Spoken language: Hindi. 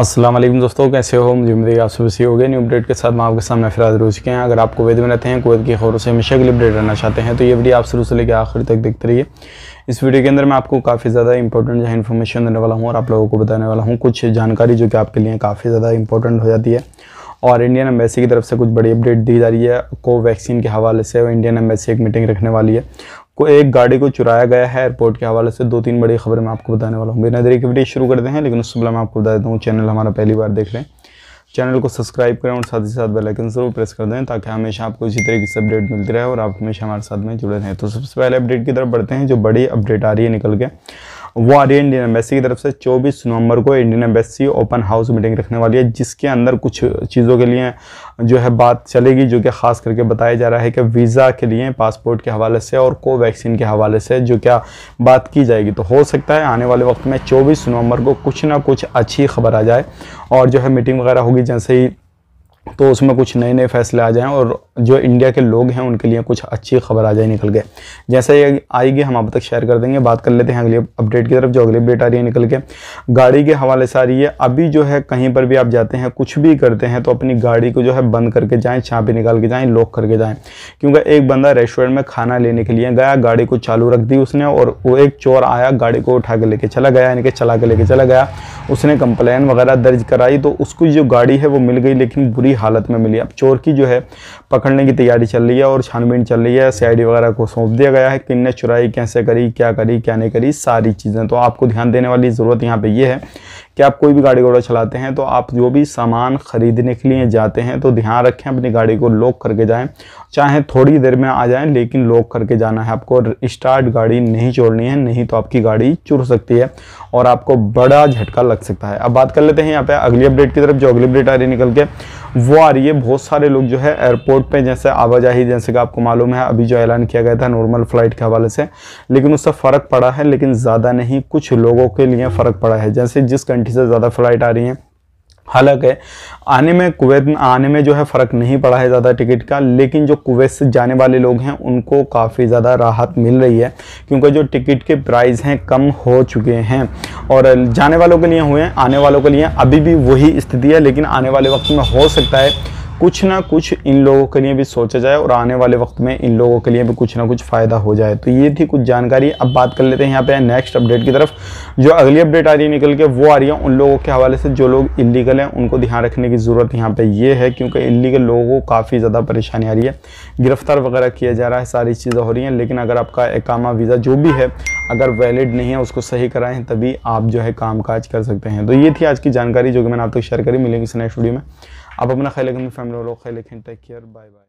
असलम दोस्तों कैसे हो मुझे उम्मीद आप सब सी हो गए न्यू अपडेट के साथ मैं आपके सामने फिराज रोज के हैं अगर आप कोवैत में रहते हैं कोवैत की खबरों से हमेशा के लिए अपडेट रहना चाहते हैं तो ये वीडियो आप शुरू से लेकर आखिर तक देखते रहिए इस वीडियो के अंदर मैं आपको काफ़ी ज़्यादा इंपॉर्टेंट जो है इन्फॉर्मेशन देने वाला हूँ और आप लोगों को बताने वाला हूँ कुछ जानकारी जो कि आपके लिए काफ़ी ज़्यादा इंपॉर्टेंट हो जाती है और इंडियन एम्बेसी की तरफ से कुछ बड़ी अपडेट दी जा रही है कोवैक्सीन के हवाले से इंडियन एम्बेसी एक मीटिंग रखने वाली है को एक गाड़ी को चुराया गया है एयरपोर्ट के हवाले से दो तीन बड़ी खबर मैं आपको बताने वाला हूँ बिना देरी की वीडियो शुरू करते हैं लेकिन उससे पहले मैं आपको बता देता हूँ चैनल हमारा पहली बार देख रहे हैं चैनल को सब्सक्राइब करें और साथ ही साथ बेलाइकन ज़रूर प्रेस कर दें ताकि हमेशा आपको इसी तरीके से अपडेट मिलती रहे और आप हमेशा हमारे साथ में जुड़े रहें तो सबसे पहले अपडेट की तरफ बढ़ते हैं जो बड़ी अपडेट आ रही है निकल के वो आ रही है इंडियन एम्बेसी की तरफ से 24 नवंबर को Indian embassy open house meeting रखने वाली है जिसके अंदर कुछ चीज़ों के लिए जो है बात चलेगी जो कि ख़ास करके बताया जा रहा है कि वीज़ा के लिए पासपोर्ट के हवाले से और कोवैक्सीन के हवाले से जो क्या बात की जाएगी तो हो सकता है आने वाले वक्त में चौबीस नवंबर को कुछ ना कुछ अच्छी खबर आ जाए और जो है मीटिंग वगैरह होगी जैसे ही तो उसमें कुछ नए नए फैसले आ जाएं और जो इंडिया के लोग हैं उनके लिए कुछ अच्छी खबर आ जाए निकल के जैसे ये आएगी हम आप तक शेयर कर देंगे बात कर लेते हैं अगले अपडेट की तरफ जो अगली अपडेट आ रही है निकल के गाड़ी के हवाले से आ रही है अभी जो है कहीं पर भी आप जाते हैं कुछ भी करते हैं तो अपनी गाड़ी को जो है बंद करके जाएँ छापे निकाल के जाएँ लॉक करके जाएँ क्योंकि एक बंदा रेस्टोरेंट में खाना लेने के लिए गया गाड़ी को चालू रख दी उसने और वो एक चोर आया गाड़ी को उठा के लेके चला गया यानी कि चला के लेके चला गया उसने कंप्लेन वगैरह दर्ज कराई तो उसकी जो गाड़ी है वो मिल गई लेकिन बुरी हालत में मिली अब चोर की जो है पकड़ने की तैयारी चल रही है और छानबीन चल रही है सीआईडी वगैरह को सौंप दिया गया है किन्ने चुराई कैसे करी क्या करी क्या नहीं करी सारी चीज़ें तो आपको ध्यान देने वाली ज़रूरत यहाँ पर यह है कि आप कोई भी गाड़ी घोड़ा चलाते हैं तो आप जो भी सामान ख़रीदने के लिए जाते हैं तो ध्यान रखें अपनी गाड़ी को लॉक करके जाएं चाहे थोड़ी देर में आ जाएं लेकिन लॉक करके जाना है आपको स्टार्ट गाड़ी नहीं छोड़नी है नहीं तो आपकी गाड़ी चुर सकती है और आपको बड़ा झटका लग सकता है अब बात कर लेते हैं यहाँ पे अगली अपडेट की तरफ जो अगली अपडेट आ रही निकल के वो आ रही है बहुत सारे लोग जो है एयरपोर्ट पे जैसे आवाजाही जैसे कि आपको मालूम है अभी जो ऐलान किया गया था नॉर्मल फ्लाइट के हवाले से लेकिन उससे फ़र्क पड़ा है लेकिन ज़्यादा नहीं कुछ लोगों के लिए फ़र्क पड़ा है जैसे जिस कंट्री से ज़्यादा फ्लाइट आ रही हैं हालांकि आने में कुवैत में आने में जो है फ़र्क नहीं पड़ा है ज़्यादा टिकट का लेकिन जो कुवैत से जाने वाले लोग हैं उनको काफ़ी ज़्यादा राहत मिल रही है क्योंकि जो टिकट के प्राइस हैं कम हो चुके हैं और जाने वालों के लिए हुए हैं आने वालों के लिए अभी भी वही स्थिति है लेकिन आने वाले वक्त में हो सकता है कुछ ना कुछ इन लोगों के लिए भी सोचा जाए और आने वाले वक्त में इन लोगों के लिए भी कुछ ना कुछ फ़ायदा हो जाए तो ये थी कुछ जानकारी अब बात कर लेते हैं यहाँ पे नेक्स्ट अपडेट की तरफ जो अगली अपडेट आ रही है निकल के वो आ रही है उन लोगों के हवाले से जो लोग इलीगल हैं उनको ध्यान रखने की ज़रूरत यहाँ पर ये है क्योंकि इलीगल लोगों को काफ़ी ज़्यादा परेशानी आ रही है गिरफ्तार वगैरह किया जा रहा है सारी चीज़ें हो रही हैं लेकिन अगर आपका एकामा वीज़ा जो भी है अगर वैलिड नहीं है उसको सही कराएं तभी आप जो है काम काज कर सकते हैं तो ये थी आज की जानकारी जो कि मैंने आप तक तो शेयर करी मिलेंगे इस नेक्स्ट वीडियो में आप अपना ख्याल रखें फैमिली लोग ख्याल रखें टेक केयर बाय बाय